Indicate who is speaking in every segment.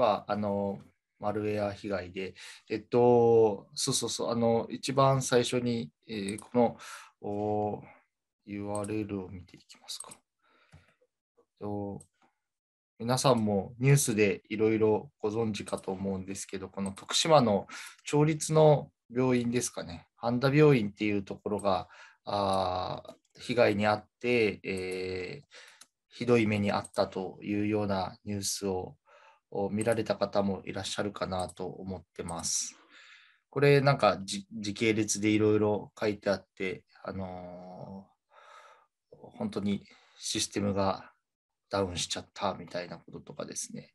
Speaker 1: は、あの、マルウェア被害で、えっと、そうそうそう、あの、一番最初に、えー、この URL を見ていきますか。と皆さんもニュースでいろいろご存知かと思うんですけど、この徳島の町立の病院ですかね、半田病院っていうところが、あ被害に遭って、えー、ひどい目に遭ったというようなニュースを見られた方もいらっしゃるかなと思ってます。これなんか時系列でいろいろ書いてあって、あのー、本当にシステムがダウンしちゃったみたいなこととかですね、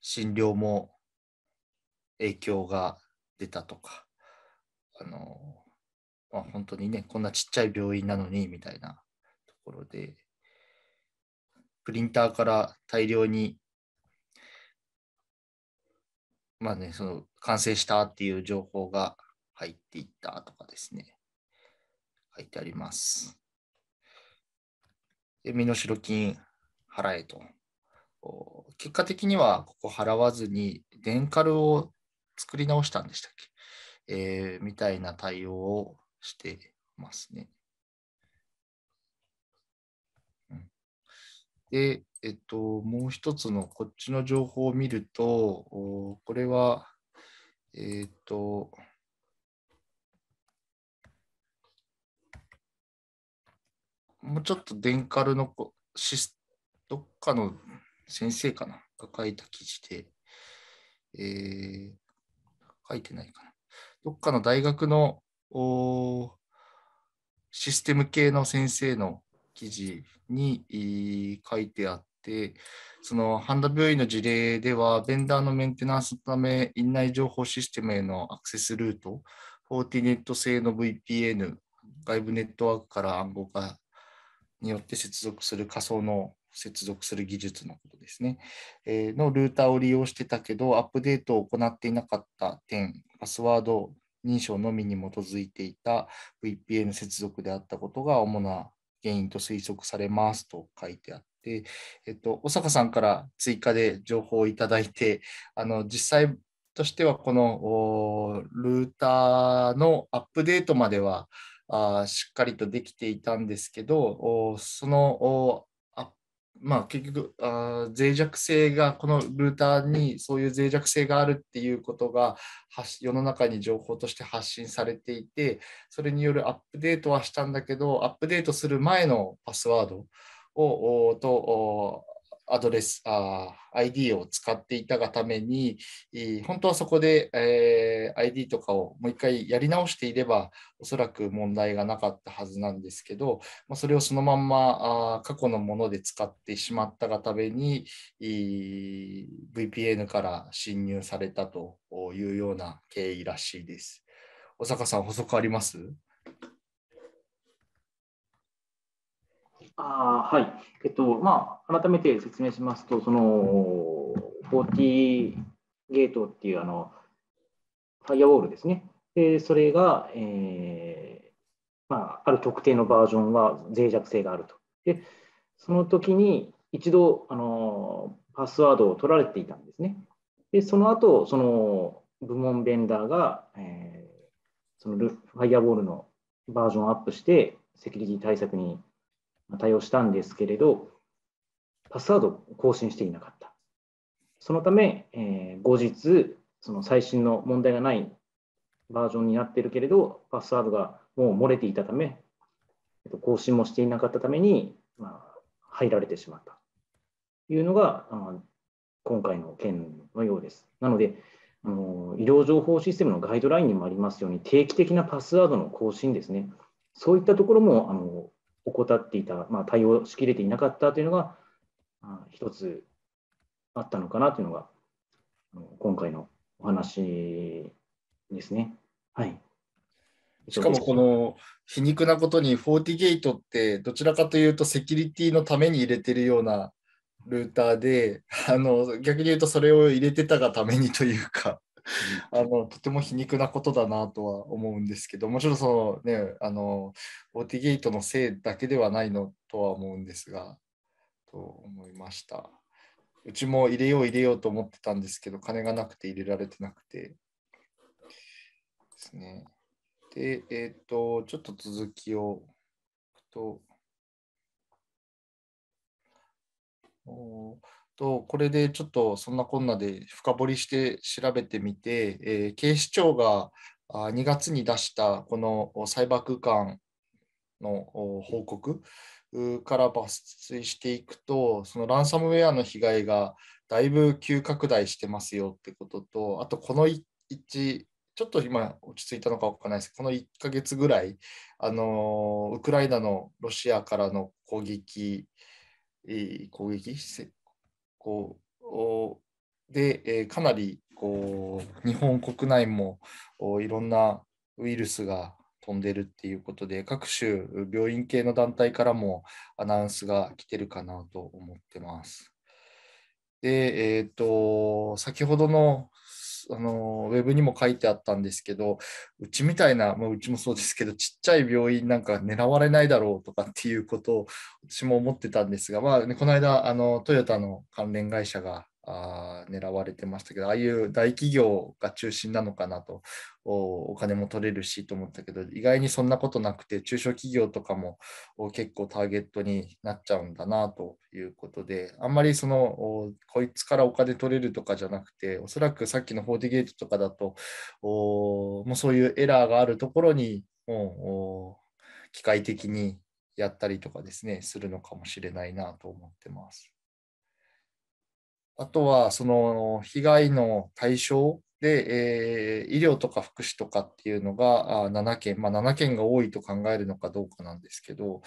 Speaker 1: 診療も影響が出たとか、あのー、まあ、本当にね、こんなちっちゃい病院なのにみたいなところで、プリンターから大量にまあね、その完成したっていう情報が入っていったとかですね、書いてあります。で、身代金払えと。結果的にはここ払わずに電カルを作り直したんでしたっけ、えー、みたいな対応をしてますね。で、えっと、もう一つのこっちの情報を見ると、これは、えっと、もうちょっとデンカルのシスどっかの先生かなが書いた記事で、えー、書いてないかな。どっかの大学のシステム系の先生の記事に書いてあって、そのハンダ病院の事例では、ベンダーのメンテナンスのため、院内情報システムへのアクセスルート、フォーティネット製の VPN、外部ネットワークから暗号化によって接続する仮想の接続する技術のことですね、えー、のルーターを利用してたけど、アップデートを行っていなかった点、パスワード認証のみに基づいていた VPN 接続であったことが主な原因と推測されますと書いてあって、えっと、小坂さんから追加で情報をいただいて、あの実際としてはこのルーターのアップデートまではあしっかりとできていたんですけど、そのまあ、結局あ脆弱性がこのルーターにそういう脆弱性があるっていうことが世の中に情報として発信されていてそれによるアップデートはしたんだけどアップデートする前のパスワードをとアドレス、あ ID を使っていたがために、本当はそこで、え ID とかをもう一回やり直していれば、おそらく問題がなかったはずなんですけど、まあ、それをそのまんまあ過去のもので使ってしまったがために、VPN から侵入されたというような経緯らしいです。小坂さん、補足あります
Speaker 2: あはい、えっとまあ、改めて説明しますと、その40ゲートっていうあのファイアウォールですね、でそれが、えーまあ、ある特定のバージョンは脆弱性があると。でその時に一度あのパスワードを取られていたんですね。でその後その部門ベンダーが、えー、そのファイアウォールのバージョンアップして、セキュリティ対策に対応したんですけれど、パスワードを更新していなかった。そのため、えー、後日、その最新の問題がないバージョンになっているけれど、パスワードがもう漏れていたため、更新もしていなかったために、まあ、入られてしまったというのが、今回の件のようです。なので、あの医療情報システムのガイドラインにもありますように、定期的なパスワードの更新ですね、そういったところもあの怠っていた、まあ、対応しきれていなかったというのが、一つあったのかなというのが、今回のお話
Speaker 1: ですね。はい、しかもこの皮肉なことに、フォーティゲートってどちらかというとセキュリティのために入れてるようなルーターで、あの逆に言うとそれを入れてたがためにというか、あのとても皮肉なことだなとは思うんですけどもちろんそのねあのオーティゲートのせいだけではないのとは思うんですがと思いましたうちも入れよう入れようと思ってたんですけど金がなくて入れられてなくてですねでえっ、ー、とちょっと続きをとおと、これでちょっとそんなこんなで深掘りして調べてみて、えー、警視庁が2月に出したこのサイバー空間の報告から抜粋していくと、そのランサムウェアの被害がだいぶ急拡大してますよってことと、あとこの1、ちょっと今落ち着いたのか分からないですけど、この1ヶ月ぐらい、あのウクライナのロシアからの攻撃、攻撃こうで、えかなりこう日本国内もいろんなウイルスが飛んでるっていうことで各種病院系の団体からもアナウンスが来てるかなと思ってます。で、えーと先ほどのあのウェブにも書いてあったんですけどうちみたいな、まあ、うちもそうですけどちっちゃい病院なんか狙われないだろうとかっていうことを私も思ってたんですが、まあね、この間あのトヨタの関連会社があ狙われてましたけど、ああいう大企業が中心なのかなとお、お金も取れるしと思ったけど、意外にそんなことなくて、中小企業とかも結構ターゲットになっちゃうんだなということで、あんまりそのこいつからお金取れるとかじゃなくて、おそらくさっきのフォーティゲートとかだと、おもうそういうエラーがあるところに、もう機械的にやったりとかですね、するのかもしれないなと思ってます。あとは、その被害の対象で、えー、医療とか福祉とかっていうのがあ7件、まあ、7件が多いと考えるのかどうかなんですけど、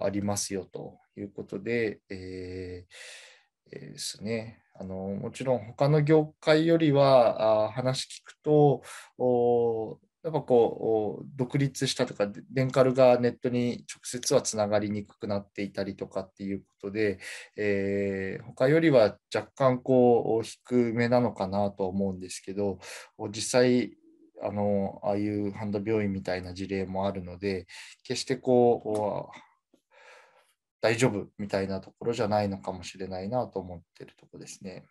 Speaker 1: ありますよということで、えー、えー、ですね。あのもちろん他の業界よりはあ話聞くとやっぱこう独立したとかデンカルがネットに直接はつながりにくくなっていたりとかっていうことで、えー、他よりは若干こう低めなのかなと思うんですけど実際あのああいうハンド病院みたいな事例もあるので決してこう大丈夫みたいなところじゃないのかもしれないなと思ってるとこですね。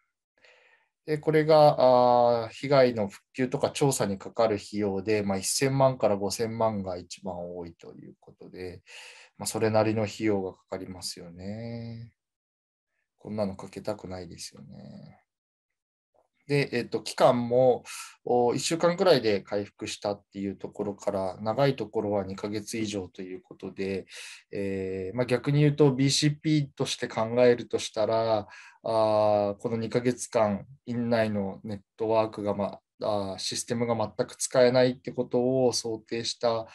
Speaker 1: でこれがあ被害の復旧とか調査にかかる費用で、まあ、1000万から5000万が一番多いということで、まあ、それなりの費用がかかりますよね。こんなのかけたくないですよね。で、えっと、期間も1週間くらいで回復したっていうところから、長いところは2ヶ月以上ということで、えー、まあ、逆に言うと BCP として考えるとしたら、あこの2ヶ月間、院内のネットワークが、まあ、システムが全く使えないってことを想定したあ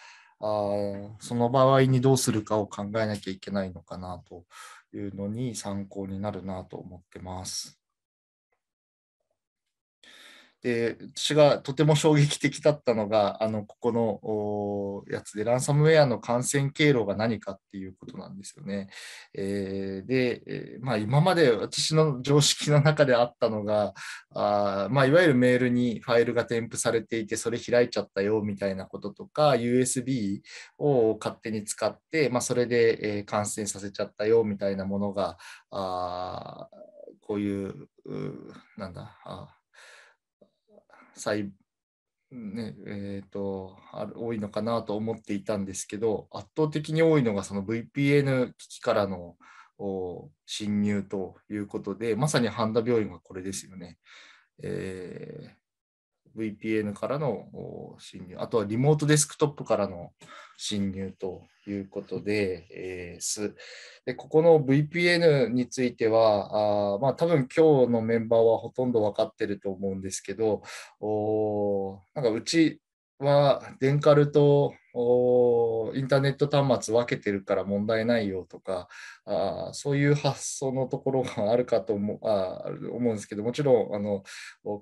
Speaker 1: その場合にどうするかを考えなきゃいけないのかなというのに参考になるなと思ってます。で私がとても衝撃的だったのがあのここのやつでランサムウェアの感染経路が何かっていうことなんですよね。えー、で、えまあ、今まで私の常識の中であったのがあ、まあ、いわゆるメールにファイルが添付されていてそれ開いちゃったよみたいなこととか USB を勝手に使って、まあ、それで、え感染させちゃったよみたいなものがあこういううなんだあ裁ねえーと、る多いのかなと思っていたんですけど圧倒的に多いのがその VPN 機器からの侵入ということでまさに半田病院はこれですよね。え VPN からの侵入、あとはリモートデスクトップからの侵入ということで、えでここの VPN については、あまあ、多分今日のメンバーはほとんど分かってると思うんですけど、おなんかうちはデンカルとインターネット端末分けてるから問題ないよとかあそういう発想のところがあるかと思あ思うんですけどもちろんあの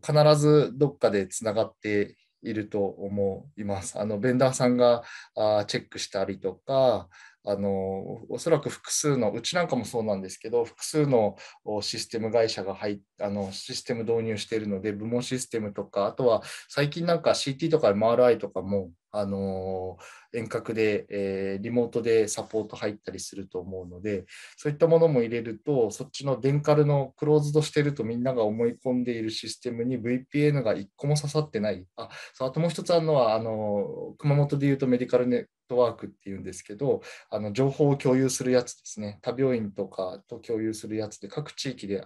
Speaker 1: 必ずどっかでつながっていると思います。あのベンダーさんがあチェックしたりとかあのおそらく複数のうちなんかもそうなんですけど複数のシステム会社が入あのシステム導入しているので部門システムとかあとは最近なんか CT とか MRI とかもあの遠隔で、えー、リモートでサポート入ったりすると思うのでそういったものも入れるとそっちのデンカルのクローズドしてるとみんなが思い込んでいるシステムに VPN が1個も刺さってないああともう一つあるのはあの熊本でいうとメディカルネトワークっていうんですけどあの情報を共有するやつですね他病院とかと共有するやつで各地域で、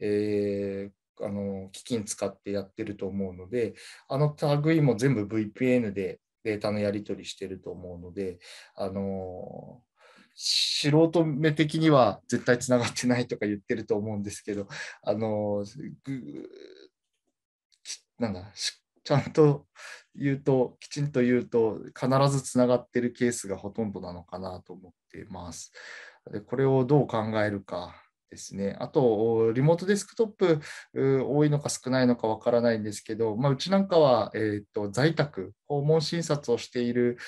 Speaker 1: えー、あの基金使ってやってると思うのであの類も全部 VPN でデータのやり取りしてると思うのであのー素人目的には絶対つながってないとか言ってると思うんですけどあのなんだちゃんと言うと、きちんと言うと、必ずつながっているケースがほとんどなのかなと思っています。でこれをどう考えるかですね。あと、リモートデスクトップ多いのか少ないのかわからないんですけど、まあ、うちなんかは、えーと、在宅、訪問診察をしている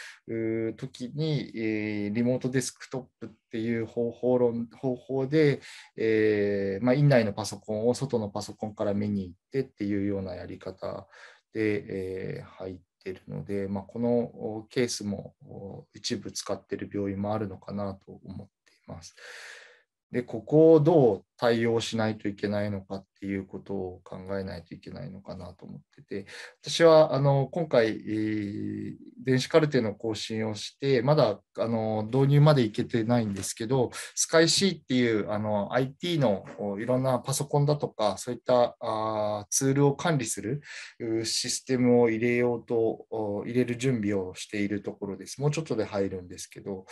Speaker 1: 時に、えー、リモートデスクトップっていう方法論方法で、えー、まあ、院内のパソコンを外のパソコンから見に行ってっていうようなやり方で、え入ってるので、まあ、このケースも一部使ってる病院もあるのかなと思っています。でここをどう対応しないといけないのかっていうことを考えないといけないのかなと思ってて私はあの今回、えー、電子カルテの更新をしてまだあの導入までいけてないんですけどスカイ C っていうあの IT のいろんなパソコンだとかそういったあツールを管理するシステムを入れようと入れる準備をしているところですもうちょっとで入るんですけど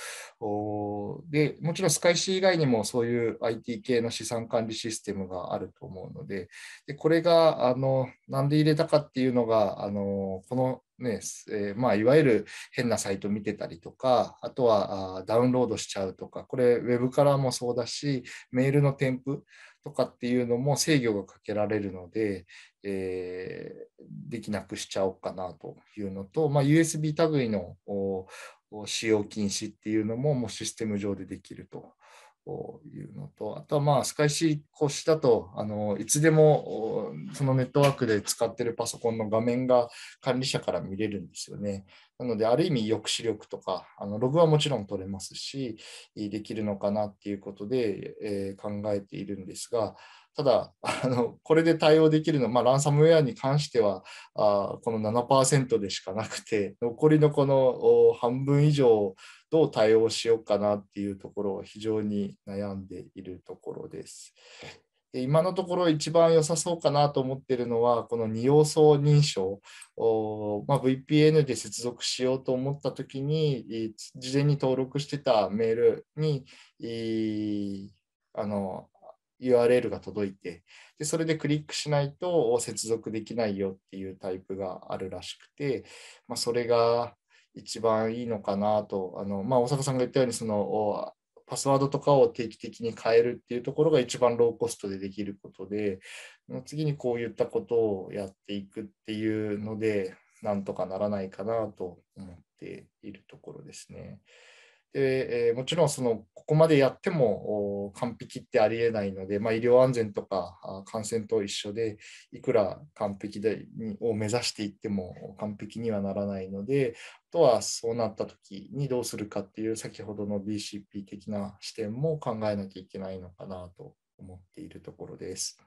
Speaker 1: でもちろんスカイ C 以外にもそういう IT 系の資産産管理システムがあると思うので、でこれがあの何で入れたかっていうのが、あのこのねえー、まあ、いわゆる変なサイト見てたりとか、あとはあダウンロードしちゃうとか、これ、ウェブからもそうだし、メールの添付とかっていうのも制御がかけられるので、えー、できなくしちゃおうかなというのと、まあ、USB 類の使用禁止っていうのももうシステム上でできるとというのと、あとはまあ、スカイシー越しだと、あのいつでもそのネットワークで使ってるパソコンの画面が管理者から見れるんですよね。なので、ある意味抑止力とか、あのログはもちろん取れますし、できるのかなっていうことで、えー、考えているんですが、ただあの、これで対応できるのは、まあ、ランサムウェアに関しては、あこの7%でしかなくて、残りのこの半分以上、どう対応しようかなっていうところを非常に悩んでいるところです。今のところ一番良さそうかなと思ってるのは、この二要素認証を、まあ、VPN で接続しようと思ったときに、事前に登録してたメールに、あの、URL が届いてで、それでクリックしないと接続できないよっていうタイプがあるらしくて、まあ、それが一番いいのかなと、あのまあ、大阪さんが言ったようにそのパスワードとかを定期的に変えるっていうところが一番ローコストでできることで、次にこういったことをやっていくっていうので、なんとかならないかなと思っているところですね。でえー、もちろんそのここまでやっても完璧ってありえないので、まあ、医療安全とか感染と一緒でいくら完璧でを目指していっても完璧にはならないのであとはそうなった時にどうするかっていう先ほどの BCP 的な視点も考えなきゃいけないのかなと思っているところです。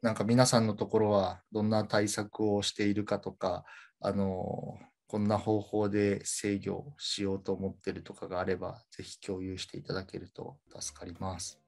Speaker 1: なんか皆さんのところはどんな対策をしているかとかあのこんな方法で制御しようと思ってるとかがあれば、ぜひ共有していただけると助かります。